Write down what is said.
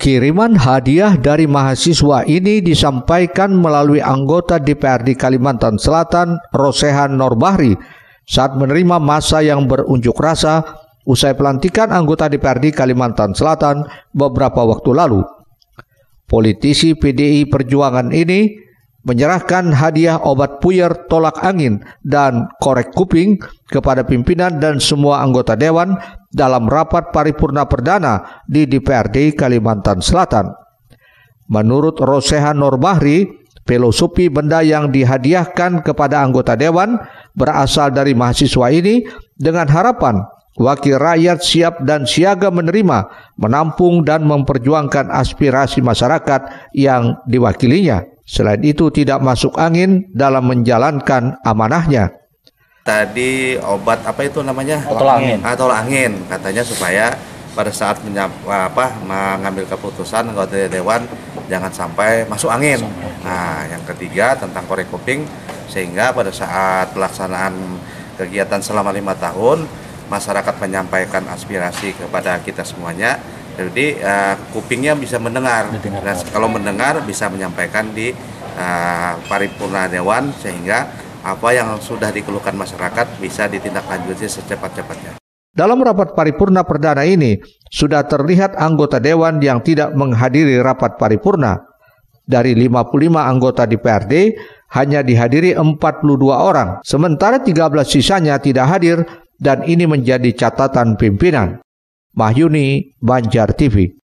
Kiriman hadiah dari mahasiswa ini disampaikan melalui anggota DPRD Kalimantan Selatan, Rosehan Norbahri, saat menerima masa yang berunjuk rasa usai pelantikan anggota DPRD Kalimantan Selatan beberapa waktu lalu. Politisi PDI Perjuangan ini menyerahkan hadiah obat puyer tolak angin dan korek kuping kepada pimpinan dan semua anggota dewan dalam rapat paripurna perdana di DPRD Kalimantan Selatan. Menurut Rosehan Norbahri, filosofi benda yang dihadiahkan kepada anggota dewan berasal dari mahasiswa ini dengan harapan wakil rakyat siap dan siaga menerima, menampung dan memperjuangkan aspirasi masyarakat yang diwakilinya. Selain itu tidak masuk angin dalam menjalankan amanahnya. Tadi obat apa itu namanya? Atau oh, angin. Atau ah, angin katanya supaya pada saat menyapa, apa mengambil keputusan anggota dewan jangan sampai masuk angin. Nah, yang ketiga tentang korek kuping sehingga pada saat pelaksanaan kegiatan selama lima tahun masyarakat menyampaikan aspirasi kepada kita semuanya jadi uh, kupingnya bisa mendengar. Nah, kalau mendengar bisa menyampaikan di uh, paripurna dewan sehingga apa yang sudah dikeluhkan masyarakat bisa ditindaklanjuti secepat-cepatnya. Dalam rapat paripurna perdana ini, sudah terlihat anggota dewan yang tidak menghadiri rapat paripurna. Dari 55 anggota DPRD, hanya dihadiri 42 orang, sementara 13 sisanya tidak hadir dan ini menjadi catatan pimpinan. Mahyuni Banjar TV.